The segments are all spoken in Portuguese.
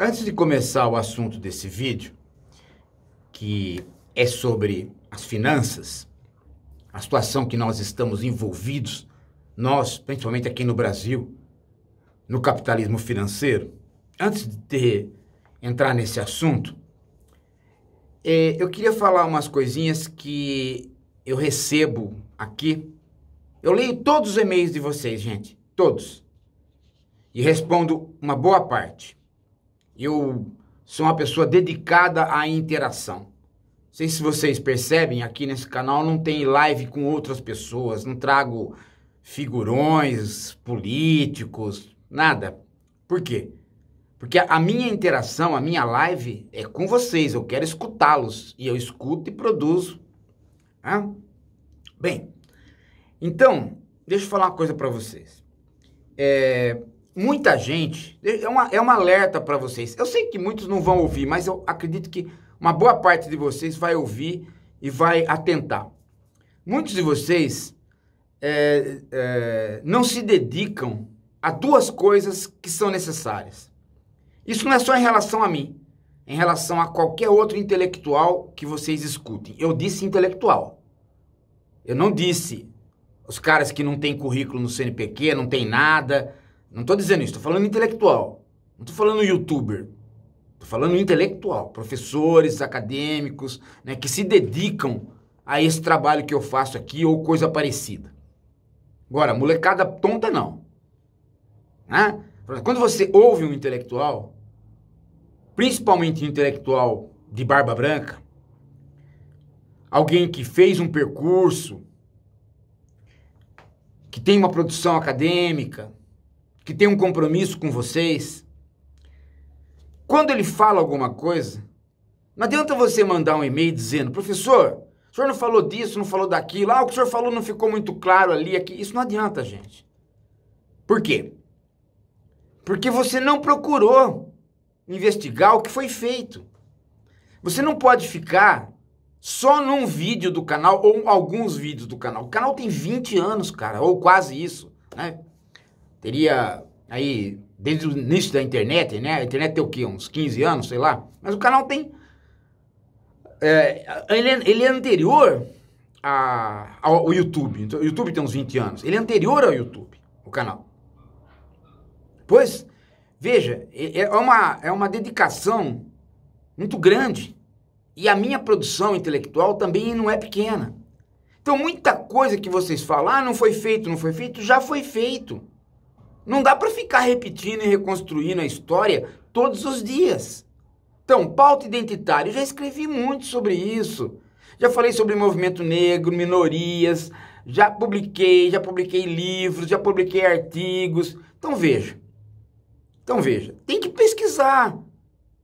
Antes de começar o assunto desse vídeo, que é sobre as finanças, a situação que nós estamos envolvidos, nós, principalmente aqui no Brasil, no capitalismo financeiro, antes de ter, entrar nesse assunto, é, eu queria falar umas coisinhas que eu recebo aqui. Eu leio todos os e-mails de vocês, gente, todos, e respondo uma boa parte. Eu sou uma pessoa dedicada à interação. Não sei se vocês percebem, aqui nesse canal não tem live com outras pessoas, não trago figurões políticos, nada. Por quê? Porque a minha interação, a minha live é com vocês, eu quero escutá-los. E eu escuto e produzo. Ah, Bem, então, deixa eu falar uma coisa para vocês. É, muita gente, é, é uma, é um alerta para vocês. Eu sei que muitos não vão ouvir, mas eu acredito que uma boa parte de vocês vai ouvir e vai atentar. Muitos de vocês é, é, não se dedicam a duas coisas que são necessárias. Isso não é só em relação a mim, em relação a qualquer outro intelectual que vocês escutem. Eu disse intelectual. Eu não disse os caras que não têm currículo no CNPq, não tem nada, não estou dizendo isso, estou falando intelectual. Não estou falando youtuber. Estou falando intelectual. Professores, acadêmicos, né, que se dedicam a esse trabalho que eu faço aqui ou coisa parecida. Agora, molecada tonta não. Né? Quando você ouve um intelectual, principalmente um intelectual de barba branca, alguém que fez um percurso, que tem uma produção acadêmica, que tem um compromisso com vocês, quando ele fala alguma coisa, não adianta você mandar um e-mail dizendo, professor, o senhor não falou disso, não falou daquilo, ah, o que o senhor falou não ficou muito claro ali, aqui. Isso não adianta, gente. Por quê? Porque você não procurou investigar o que foi feito. Você não pode ficar só num vídeo do canal ou alguns vídeos do canal. O canal tem 20 anos, cara, ou quase isso, né? Teria aí desde o início da internet, né? A internet tem o quê? Uns 15 anos, sei lá. Mas o canal tem. É, ele, é, ele, é anterior a, ao YouTube. Então, o YouTube tem uns 20 anos. Ele é anterior ao YouTube, o canal. Pois, veja, é, é uma, é uma dedicação muito grande. E a minha produção intelectual também não é pequena. Então, muita coisa que vocês falam, ah, não foi feito, não foi feito, já foi feito. Não dá para ficar repetindo e reconstruindo a história todos os dias. Então, pauta identitária, eu já escrevi muito sobre isso. Já falei sobre movimento negro, minorias, já publiquei, já publiquei livros, já publiquei artigos. Então veja. Então veja, tem que pesquisar.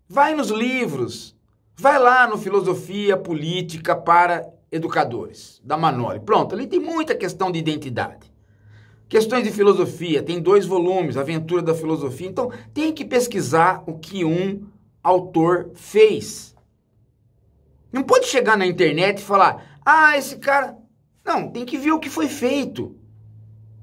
Vai nos livros. Vai lá no Filosofia Política para Educadores, da Manoli. Pronto, ali tem muita questão de identidade. Questões de filosofia, tem dois volumes, Aventura da Filosofia. Então, tem que pesquisar o que um autor fez. Não pode chegar na internet e falar: "Ah, esse cara". Não, tem que ver o que foi feito.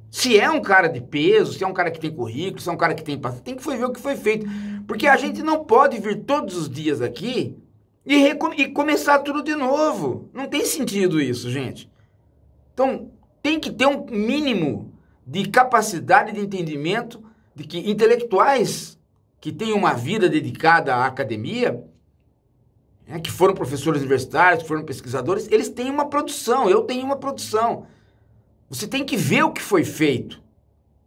Se é um cara de peso, se é um cara que tem currículo, se é um cara que tem passado, tem que ver o que foi feito. Porque a gente não pode vir todos os dias aqui e, e começar tudo de novo. Não tem sentido isso, gente. Então, tem que ter um mínimo de capacidade de entendimento de que intelectuais que têm uma vida dedicada à academia, né, que foram professores universitários, que foram pesquisadores, eles têm uma produção, eu tenho uma produção. Você tem que ver o que foi feito.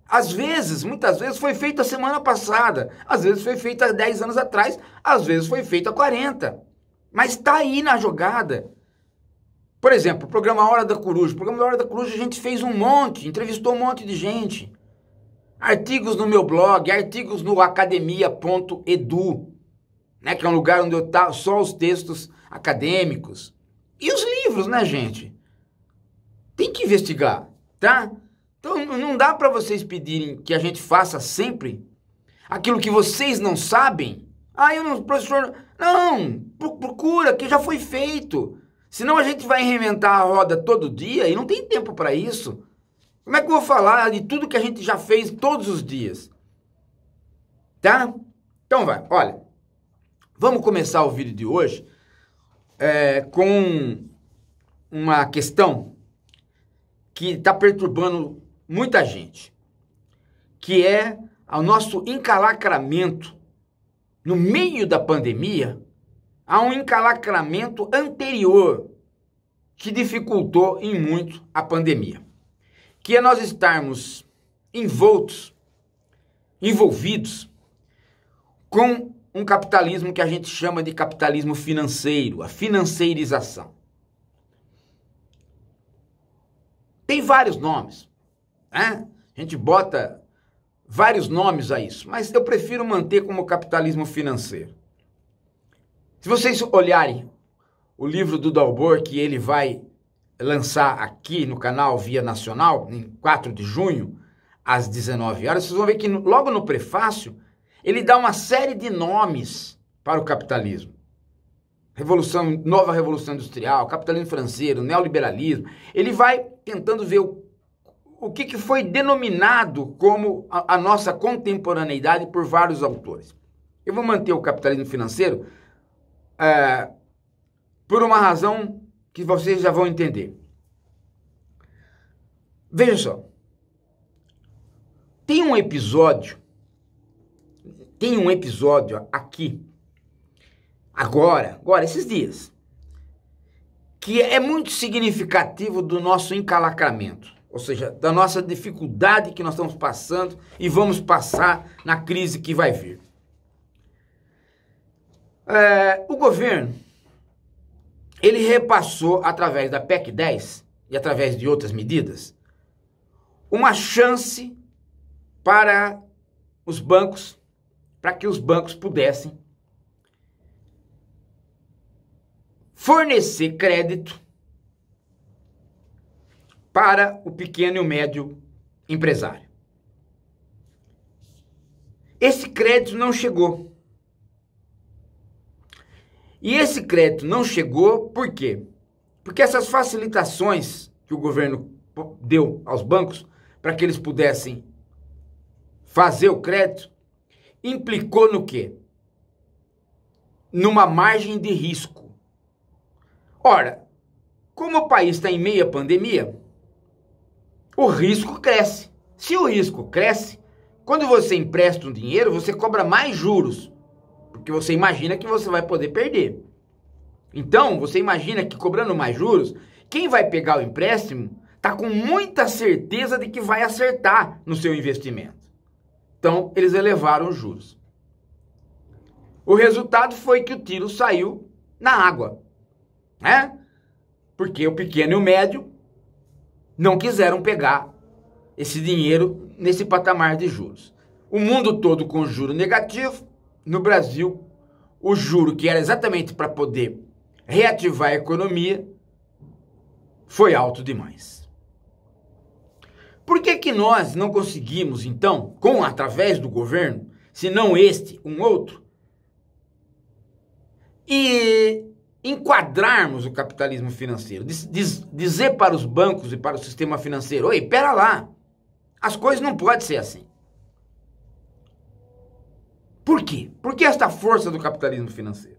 Às vezes, muitas vezes, foi feito a semana passada, às vezes foi feito há 10 anos atrás, às vezes foi feito há 40. Mas está aí na jogada. Por exemplo, o programa Hora da Coruja. O programa Hora da Coruja a gente fez um monte, entrevistou um monte de gente. Artigos no meu blog, artigos no academia.edu, né, que é um lugar onde eu tá só os textos acadêmicos. E os livros, né, gente? Tem que investigar, tá? Então não dá para vocês pedirem que a gente faça sempre aquilo que vocês não sabem. Ah, eu não, professor, não, procura que já foi feito. Senão a gente vai reinventar a roda todo dia e não tem tempo para isso. Como é que eu vou falar de tudo que a gente já fez todos os dias? Tá? Então vai, olha. Vamos começar o vídeo de hoje é, com uma questão que está perturbando muita gente, que é o nosso encalacramento no meio da pandemia a um encalacramento anterior que dificultou em muito a pandemia, que é nós estarmos envoltos, envolvidos com um capitalismo que a gente chama de capitalismo financeiro, a financeirização. Tem vários nomes, né? A gente bota vários nomes a isso, mas eu prefiro manter como capitalismo financeiro. Se vocês olharem o livro do Dalbor que ele vai lançar aqui no canal Via Nacional, em 4 de junho, às 19 horas, vocês vão ver que logo no prefácio ele dá uma série de nomes para o capitalismo. Revolução, nova revolução industrial, capitalismo franceiro, neoliberalismo. Ele vai tentando ver o, o que, que foi denominado como a, a nossa contemporaneidade por vários autores. Eu vou manter o capitalismo financeiro é, por uma razão que vocês já vão entender. Veja só. Tem um episódio, tem um episódio aqui, agora, agora, esses dias, que é muito significativo do nosso encalacramento, ou seja, da nossa dificuldade que nós estamos passando e vamos passar na crise que vai vir. É, o governo, ele repassou, através da PEC 10 e através de outras medidas, uma chance para os bancos, para que os bancos pudessem fornecer crédito para o pequeno e o médio empresário. Esse crédito não chegou. E esse crédito não chegou, por quê? Porque essas facilitações que o governo deu aos bancos para que eles pudessem fazer o crédito implicou no quê? Numa margem de risco. Ora, como o país está em meia pandemia, o risco cresce. Se o risco cresce, quando você empresta um dinheiro, você cobra mais juros. Porque você imagina que você vai poder perder. Então, você imagina que cobrando mais juros, quem vai pegar o empréstimo está com muita certeza de que vai acertar no seu investimento. Então, eles elevaram os juros. O resultado foi que o tiro saiu na água, né? Porque o pequeno e o médio não quiseram pegar esse dinheiro nesse patamar de juros. O mundo todo com juro negativo, no Brasil, o juro que era exatamente para poder reativar a economia foi alto demais. Por que, que nós não conseguimos, então, com através do governo, se não este, um outro, e enquadrarmos o capitalismo financeiro, diz, diz, dizer para os bancos e para o sistema financeiro, oi, pera lá, as coisas não podem ser assim. Por quê? Por que esta força do capitalismo financeiro?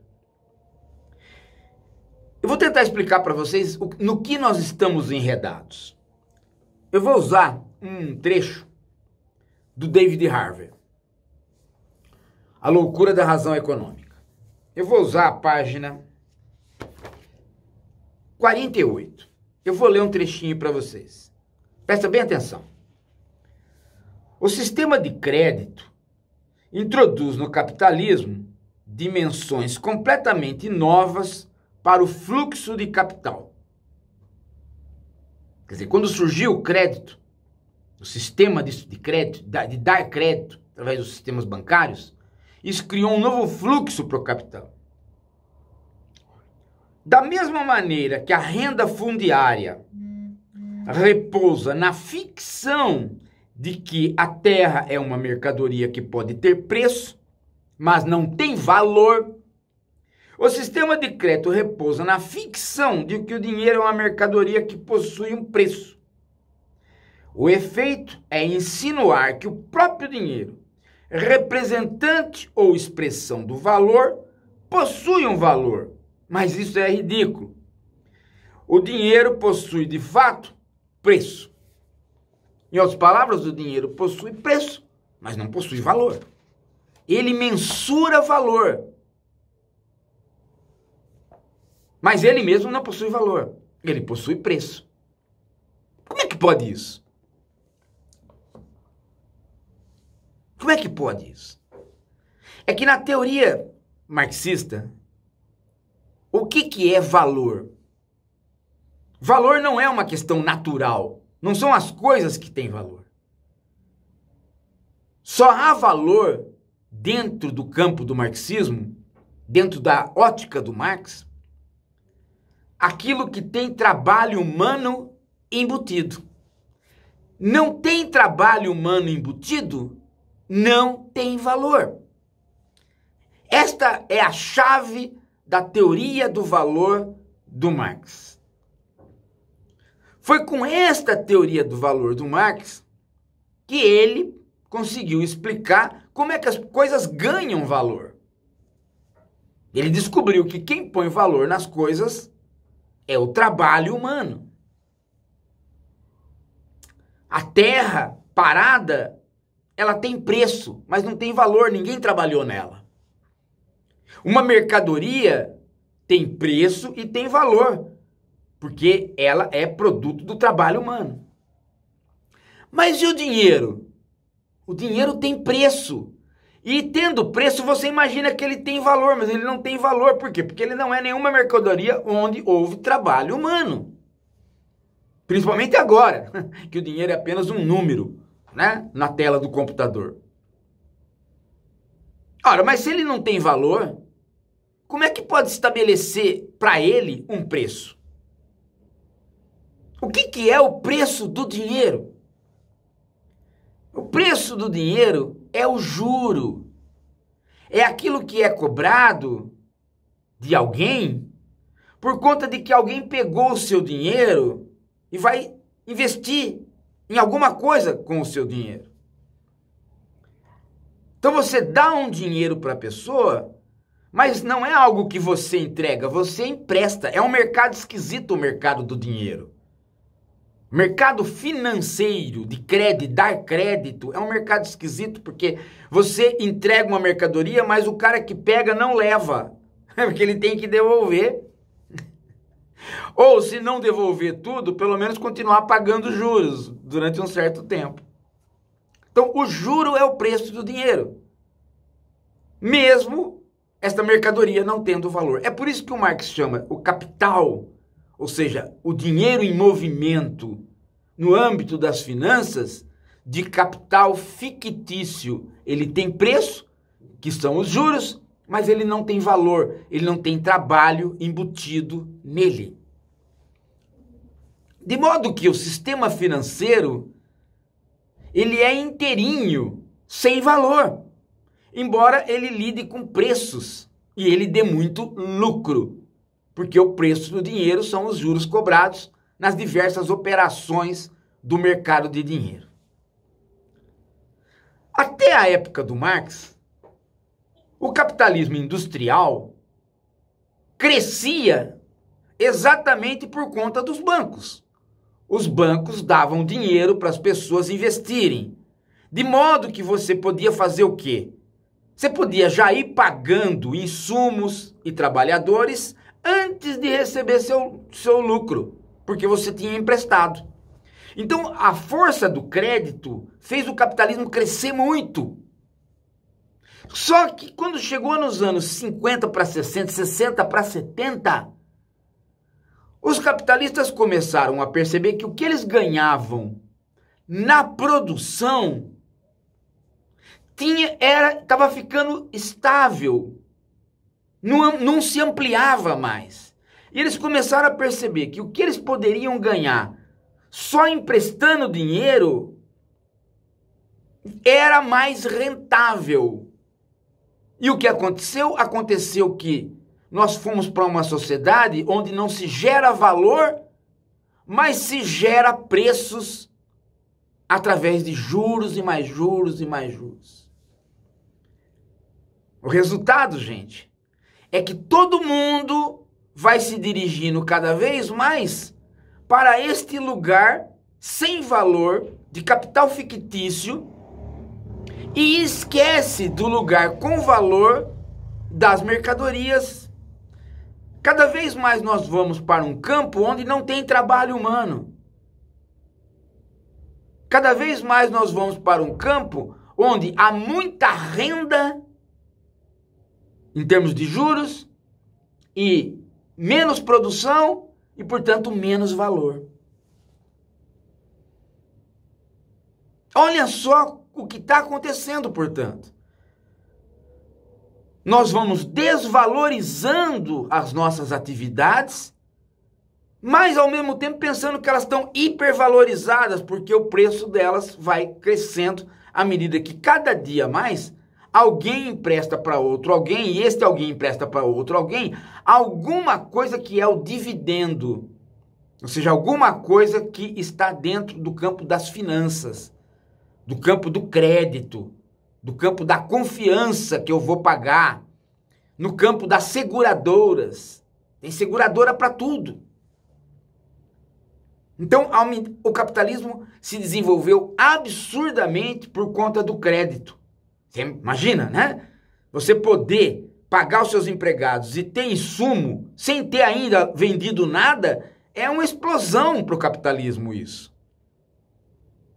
Eu vou tentar explicar para vocês no que nós estamos enredados. Eu vou usar um trecho do David Harvey, A Loucura da Razão Econômica. Eu vou usar a página 48. Eu vou ler um trechinho para vocês. Presta bem atenção. O sistema de crédito introduz no capitalismo dimensões completamente novas para o fluxo de capital. Quer dizer, quando surgiu o crédito, o sistema de, de crédito, de dar crédito através dos sistemas bancários, isso criou um novo fluxo para o capital. Da mesma maneira que a renda fundiária hum, hum. repousa na ficção de que a terra é uma mercadoria que pode ter preço, mas não tem valor. O sistema de crédito repousa na ficção de que o dinheiro é uma mercadoria que possui um preço. O efeito é insinuar que o próprio dinheiro, representante ou expressão do valor, possui um valor, mas isso é ridículo. O dinheiro possui de fato preço. Em outras palavras, o dinheiro possui preço, mas não possui valor. Ele mensura valor, mas ele mesmo não possui valor. Ele possui preço. Como é que pode isso? Como é que pode isso? É que na teoria marxista, o que, que é valor? Valor não é uma questão natural. Não são as coisas que têm valor. Só há valor dentro do campo do marxismo, dentro da ótica do Marx, aquilo que tem trabalho humano embutido. Não tem trabalho humano embutido, não tem valor. Esta é a chave da teoria do valor do Marx. Foi com esta teoria do valor do Marx que ele conseguiu explicar como é que as coisas ganham valor. Ele descobriu que quem põe valor nas coisas é o trabalho humano. A terra parada, ela tem preço, mas não tem valor, ninguém trabalhou nela. Uma mercadoria tem preço e tem valor, porque ela é produto do trabalho humano. Mas e o dinheiro? O dinheiro tem preço. E tendo preço, você imagina que ele tem valor, mas ele não tem valor. Por quê? Porque ele não é nenhuma mercadoria onde houve trabalho humano. Principalmente agora, que o dinheiro é apenas um número né? na tela do computador. Ora, mas se ele não tem valor, como é que pode estabelecer para ele um preço? O que, que é o preço do dinheiro? O preço do dinheiro é o juro. É aquilo que é cobrado de alguém por conta de que alguém pegou o seu dinheiro e vai investir em alguma coisa com o seu dinheiro. Então você dá um dinheiro para a pessoa, mas não é algo que você entrega, você empresta. É um mercado esquisito o mercado do dinheiro. Mercado financeiro de crédito, dar crédito, é um mercado esquisito porque você entrega uma mercadoria, mas o cara que pega não leva, porque ele tem que devolver. Ou se não devolver tudo, pelo menos continuar pagando juros durante um certo tempo. Então, o juro é o preço do dinheiro. Mesmo esta mercadoria não tendo valor. É por isso que o Marx chama o capital ou seja, o dinheiro em movimento no âmbito das finanças, de capital fictício, ele tem preço, que são os juros, mas ele não tem valor, ele não tem trabalho embutido nele. De modo que o sistema financeiro ele é inteirinho, sem valor, embora ele lide com preços e ele dê muito lucro porque o preço do dinheiro são os juros cobrados nas diversas operações do mercado de dinheiro. Até a época do Marx, o capitalismo industrial crescia exatamente por conta dos bancos. Os bancos davam dinheiro para as pessoas investirem, de modo que você podia fazer o quê? Você podia já ir pagando insumos e trabalhadores antes de receber seu, seu lucro, porque você tinha emprestado. Então, a força do crédito fez o capitalismo crescer muito. Só que quando chegou nos anos 50 para 60, 60 para 70, os capitalistas começaram a perceber que o que eles ganhavam na produção tinha era estava ficando estável não, não se ampliava mais. E eles começaram a perceber que o que eles poderiam ganhar só emprestando dinheiro era mais rentável. E o que aconteceu? Aconteceu que nós fomos para uma sociedade onde não se gera valor, mas se gera preços através de juros e mais juros e mais juros. O resultado, gente, é que todo mundo vai se dirigindo cada vez mais para este lugar sem valor, de capital fictício, e esquece do lugar com valor das mercadorias. Cada vez mais nós vamos para um campo onde não tem trabalho humano. Cada vez mais nós vamos para um campo onde há muita renda em termos de juros e menos produção e, portanto, menos valor. Olha só o que está acontecendo, portanto. Nós vamos desvalorizando as nossas atividades, mas ao mesmo tempo pensando que elas estão hipervalorizadas, porque o preço delas vai crescendo à medida que cada dia mais alguém empresta para outro alguém, e este alguém empresta para outro alguém, alguma coisa que é o dividendo. Ou seja, alguma coisa que está dentro do campo das finanças, do campo do crédito, do campo da confiança que eu vou pagar, no campo das seguradoras. Tem seguradora para tudo. Então, o capitalismo se desenvolveu absurdamente por conta do crédito imagina, né? Você poder pagar os seus empregados e ter insumo sem ter ainda vendido nada é uma explosão para o capitalismo isso.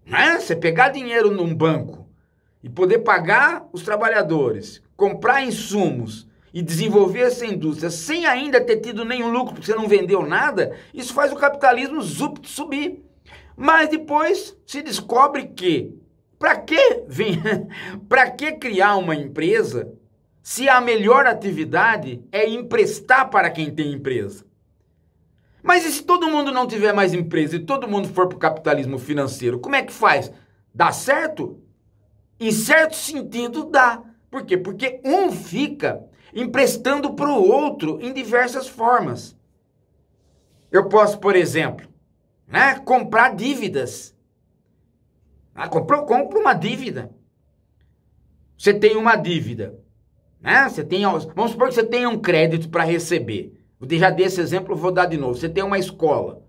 Né? Você pegar dinheiro num banco e poder pagar os trabalhadores, comprar insumos e desenvolver essa indústria sem ainda ter tido nenhum lucro, porque você não vendeu nada, isso faz o capitalismo subir. Mas depois se descobre que para que vem? Para que criar uma empresa se a melhor atividade é emprestar para quem tem empresa? Mas e se todo mundo não tiver mais empresa e todo mundo for para o capitalismo financeiro, como é que faz? Dá certo? Em certo sentido, dá. Por quê? Porque um fica emprestando para o outro em diversas formas. Eu posso, por exemplo, né, comprar dívidas ah, comprou, compra uma dívida. Você tem uma dívida, né? Você tem, vamos supor que você tenha um crédito para receber. Eu já dei esse exemplo, vou dar de novo. Você tem uma escola.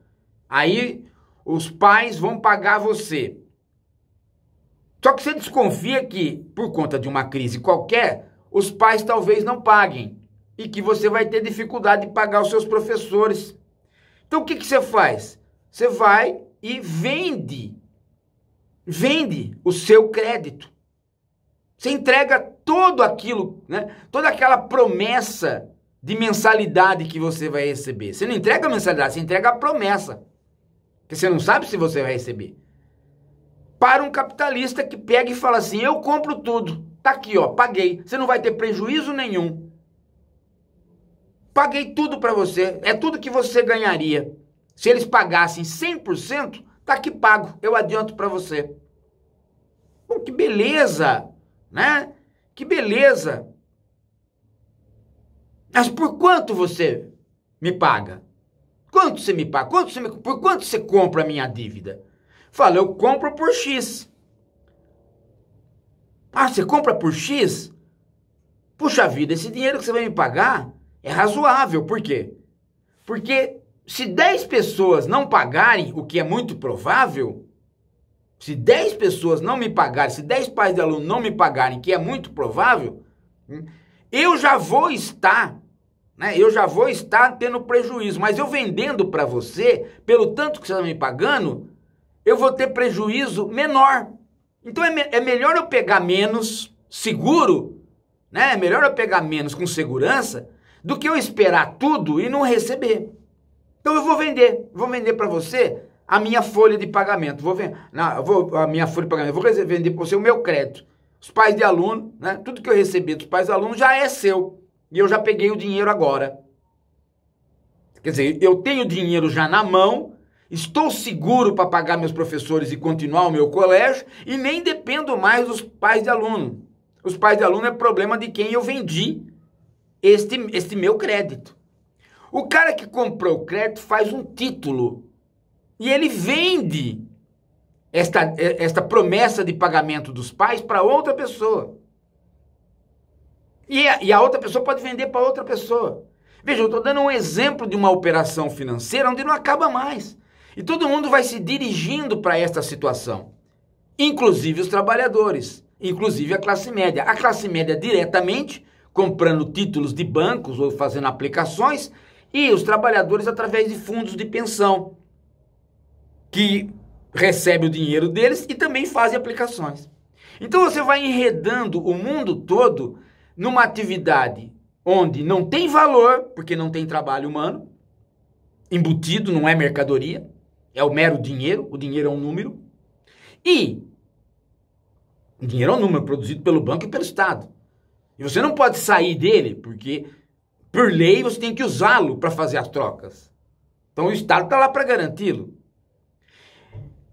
Aí os pais vão pagar você. Só que você desconfia que, por conta de uma crise qualquer, os pais talvez não paguem e que você vai ter dificuldade de pagar os seus professores. Então o que, que você faz? Você vai e vende vende o seu crédito. Você entrega todo aquilo, né? Toda aquela promessa de mensalidade que você vai receber. Você não entrega a mensalidade, você entrega a promessa. porque você não sabe se você vai receber. Para um capitalista que pega e fala assim: "Eu compro tudo. Tá aqui, ó, paguei. Você não vai ter prejuízo nenhum. Paguei tudo para você. É tudo que você ganharia. Se eles pagassem 100%, Tá aqui pago, eu adianto para você. Bom, que beleza, né? Que beleza. Mas por quanto você me paga? Quanto você me paga? Quanto você me, por quanto você compra a minha dívida? Fala, eu compro por X. Ah, você compra por X? Puxa vida, esse dinheiro que você vai me pagar é razoável. Por quê? Porque se 10 pessoas não pagarem, o que é muito provável, se 10 pessoas não me pagarem, se 10 pais de aluno não me pagarem, que é muito provável, hum, eu já vou estar, né? Eu já vou estar tendo prejuízo, mas eu vendendo para você, pelo tanto que você está me pagando, eu vou ter prejuízo menor. Então é, me é melhor eu pegar menos seguro, né? É melhor eu pegar menos com segurança do que eu esperar tudo e não receber. Então eu vou vender, vou vender para você a minha folha de pagamento, vou vender, vou, a minha folha de pagamento, vou vender para você o meu crédito. Os pais de aluno, né? Tudo que eu recebi dos pais de aluno já é seu. E eu já peguei o dinheiro agora. Quer dizer, eu tenho dinheiro já na mão, estou seguro para pagar meus professores e continuar o meu colégio e nem dependo mais dos pais de aluno. Os pais de aluno é problema de quem eu vendi este, este meu crédito. O cara que comprou o crédito faz um título e ele vende esta, esta promessa de pagamento dos pais para outra pessoa. E a, e a outra pessoa pode vender para outra pessoa. Veja, eu estou dando um exemplo de uma operação financeira onde não acaba mais. E todo mundo vai se dirigindo para esta situação, inclusive os trabalhadores, inclusive a classe média. A classe média diretamente comprando títulos de bancos ou fazendo aplicações, e os trabalhadores através de fundos de pensão, que recebe o dinheiro deles e também fazem aplicações. Então você vai enredando o mundo todo numa atividade onde não tem valor, porque não tem trabalho humano, embutido, não é mercadoria, é o mero dinheiro, o dinheiro é um número, e o dinheiro é um número produzido pelo banco e pelo Estado. E você não pode sair dele, porque por lei, você tem que usá-lo para fazer as trocas. Então o Estado está lá para garanti-lo.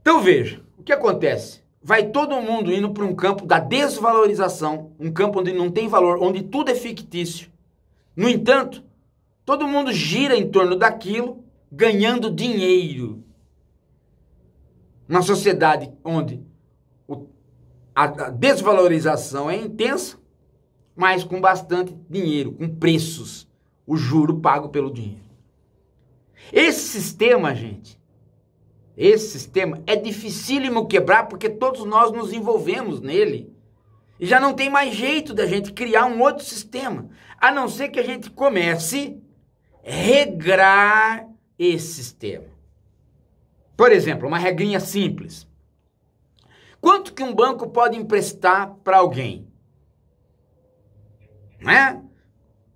Então veja, o que acontece? Vai todo mundo indo para um campo da desvalorização, um campo onde não tem valor, onde tudo é fictício. No entanto, todo mundo gira em torno daquilo, ganhando dinheiro. Na sociedade onde o, a, a desvalorização é intensa, mas com bastante dinheiro, com preços o juro pago pelo dinheiro. Esse sistema, gente, esse sistema é dificílimo quebrar porque todos nós nos envolvemos nele. E já não tem mais jeito da gente criar um outro sistema, a não ser que a gente comece a regrar esse sistema. Por exemplo, uma regrinha simples. Quanto que um banco pode emprestar para alguém? Não é?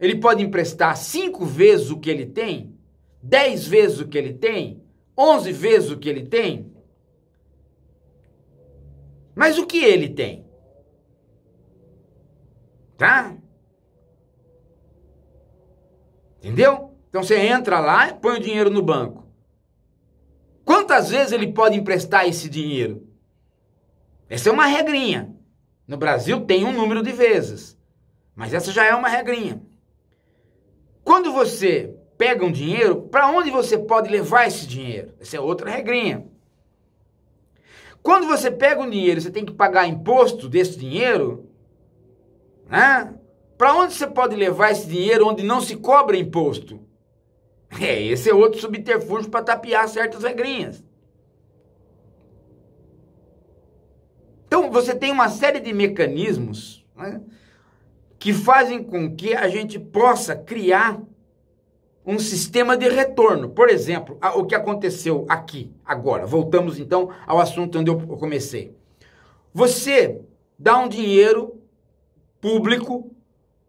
Ele pode emprestar cinco vezes o que ele tem, dez vezes o que ele tem, onze vezes o que ele tem. Mas o que ele tem? Tá? Entendeu? Então você entra lá, põe o dinheiro no banco. Quantas vezes ele pode emprestar esse dinheiro? Essa é uma regrinha. No Brasil tem um número de vezes. Mas essa já é uma regrinha. Quando você pega um dinheiro, para onde você pode levar esse dinheiro? Essa é outra regrinha. Quando você pega um dinheiro, você tem que pagar imposto desse dinheiro, né? Para onde você pode levar esse dinheiro onde não se cobra imposto? É, esse é outro subterfúgio para tapear certas regrinhas. Então, você tem uma série de mecanismos né, que fazem com que a gente possa criar um sistema de retorno. Por exemplo, o que aconteceu aqui, agora. Voltamos então ao assunto onde eu comecei. Você dá um dinheiro público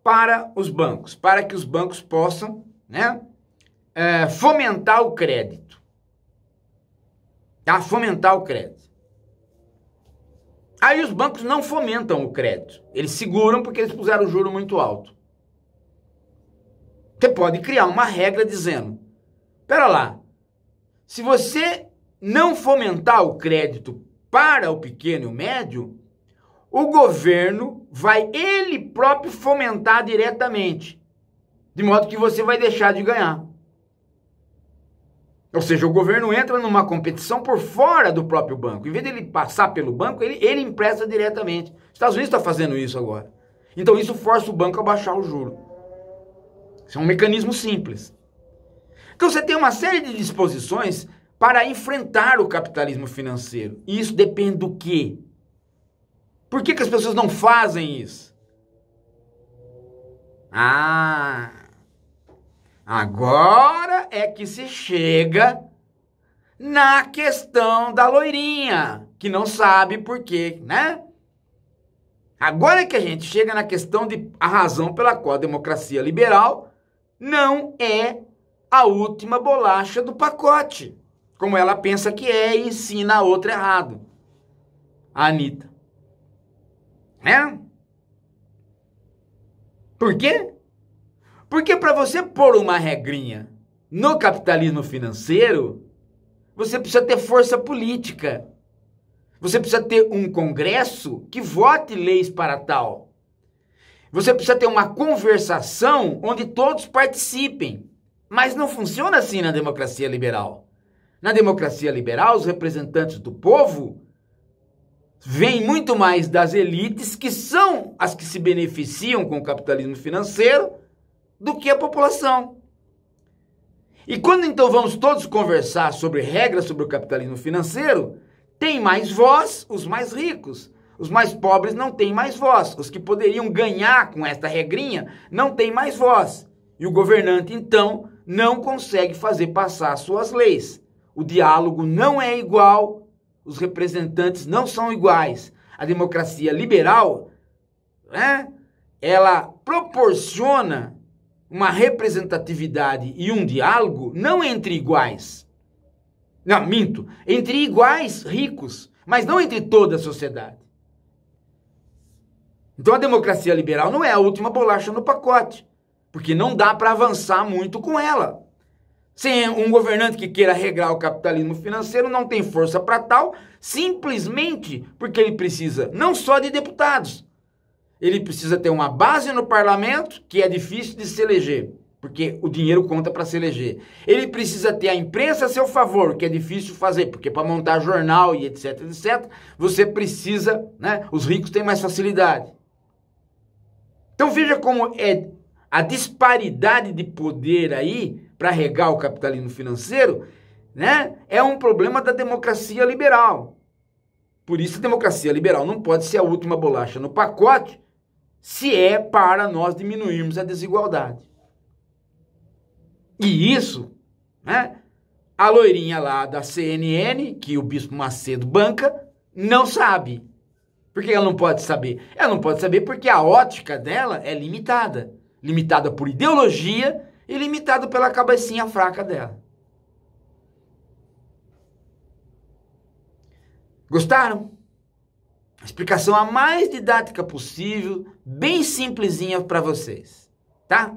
para os bancos, para que os bancos possam né, é, fomentar o crédito. Tá? Fomentar o crédito. Aí os bancos não fomentam o crédito. Eles seguram porque eles puseram o juro muito alto. Você pode criar uma regra dizendo: pera lá, se você não fomentar o crédito para o pequeno e o médio, o governo vai ele próprio fomentar diretamente, de modo que você vai deixar de ganhar. Ou seja, o governo entra numa competição por fora do próprio banco. Em vez dele passar pelo banco, ele, ele empresta diretamente. Os Estados Unidos está fazendo isso agora. Então isso força o banco a baixar o juro. Isso é um mecanismo simples. Então você tem uma série de disposições para enfrentar o capitalismo financeiro. E isso depende do quê? Por que, que as pessoas não fazem isso? Ah, Agora é que se chega na questão da loirinha, que não sabe por quê, né? Agora é que a gente chega na questão de a razão pela qual a democracia liberal não é a última bolacha do pacote, como ela pensa que é e ensina a outra errado. A Anitta. Né? Por quê? Porque para você pôr uma regrinha no capitalismo financeiro, você precisa ter força política. Você precisa ter um congresso que vote leis para tal. Você precisa ter uma conversação onde todos participem. Mas não funciona assim na democracia liberal. Na democracia liberal, os representantes do povo vêm muito mais das elites que são as que se beneficiam com o capitalismo financeiro do que a população. E quando então vamos todos conversar sobre regras sobre o capitalismo financeiro, tem mais voz os mais ricos. Os mais pobres não têm mais voz. Os que poderiam ganhar com esta regrinha não têm mais voz. E o governante, então, não consegue fazer passar suas leis. O diálogo não é igual, os representantes não são iguais. A democracia liberal, né, ela proporciona uma representatividade e um diálogo não entre iguais. Não, minto. Entre iguais ricos, mas não entre toda a sociedade. Então a democracia liberal não é a última bolacha no pacote, porque não dá para avançar muito com ela. Sem um governante que queira regrar o capitalismo financeiro, não tem força para tal, simplesmente porque ele precisa não só de deputados, ele precisa ter uma base no parlamento, que é difícil de se eleger, porque o dinheiro conta para se eleger. Ele precisa ter a imprensa a seu favor, que é difícil fazer, porque para montar jornal e etc, etc, você precisa, né? Os ricos têm mais facilidade. Então veja como é a disparidade de poder aí para regar o capitalismo financeiro, né? É um problema da democracia liberal. Por isso a democracia liberal não pode ser a última bolacha no pacote, se é para nós diminuirmos a desigualdade. E isso, né? A loirinha lá da CNN, que o Bispo Macedo banca, não sabe. Por que ela não pode saber? Ela não pode saber porque a ótica dela é limitada. Limitada por ideologia e limitada pela cabecinha fraca dela. Gostaram? A explicação a mais didática possível bem simplesinha para vocês, tá?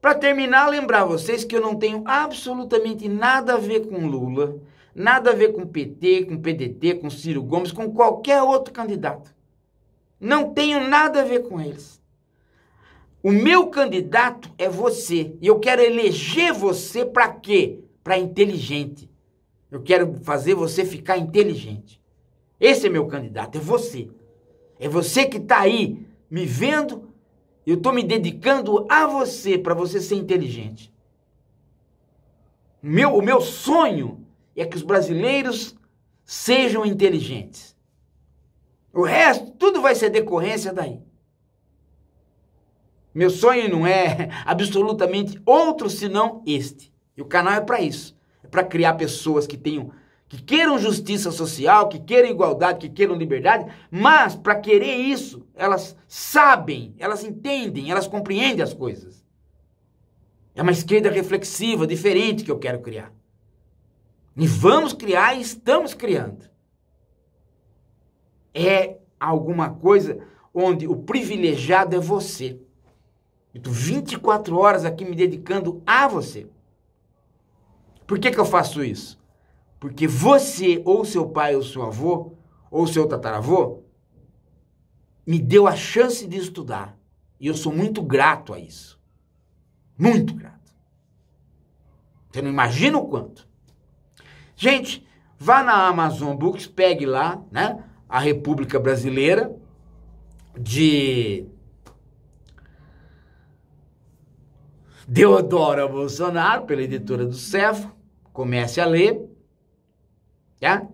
Para terminar, lembrar vocês que eu não tenho absolutamente nada a ver com Lula, nada a ver com PT, com PDT, com Ciro Gomes, com qualquer outro candidato. Não tenho nada a ver com eles. O meu candidato é você. E eu quero eleger você para quê? Para inteligente. Eu quero fazer você ficar inteligente. Esse é meu candidato, é você. É você que está aí me vendo, eu estou me dedicando a você para você ser inteligente. Meu, o meu sonho é que os brasileiros sejam inteligentes. O resto, tudo vai ser decorrência daí. Meu sonho não é absolutamente outro senão este. E o canal é para isso. É para criar pessoas que tenham que queiram justiça social, que queiram igualdade, que queiram liberdade, mas para querer isso, elas sabem, elas entendem, elas compreendem as coisas. É uma esquerda reflexiva, diferente que eu quero criar. E vamos criar e estamos criando. É alguma coisa onde o privilegiado é você. Eu estou 24 horas aqui me dedicando a você. Por que, que eu faço isso? Porque você, ou seu pai, ou seu avô, ou seu tataravô, me deu a chance de estudar. E eu sou muito grato a isso. Muito grato. Você não imagina o quanto. Gente, vá na Amazon Books, pegue lá, né? A República Brasileira de Deodoro Bolsonaro, pela editora do Cefo. Comece a ler tá?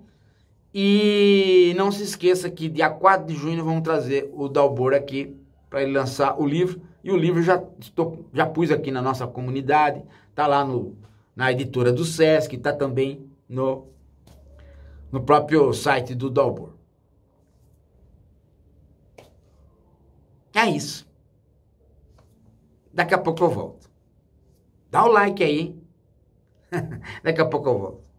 E não se esqueça que dia 4 de junho vamos trazer o Dalbor aqui para ele lançar o livro. E o livro já, estou, já pus aqui na nossa comunidade, tá lá no, na editora do Sesc, tá também no, no próprio site do Dalbor. É isso. Daqui a pouco eu volto. Dá o like aí. Daqui a pouco eu volto.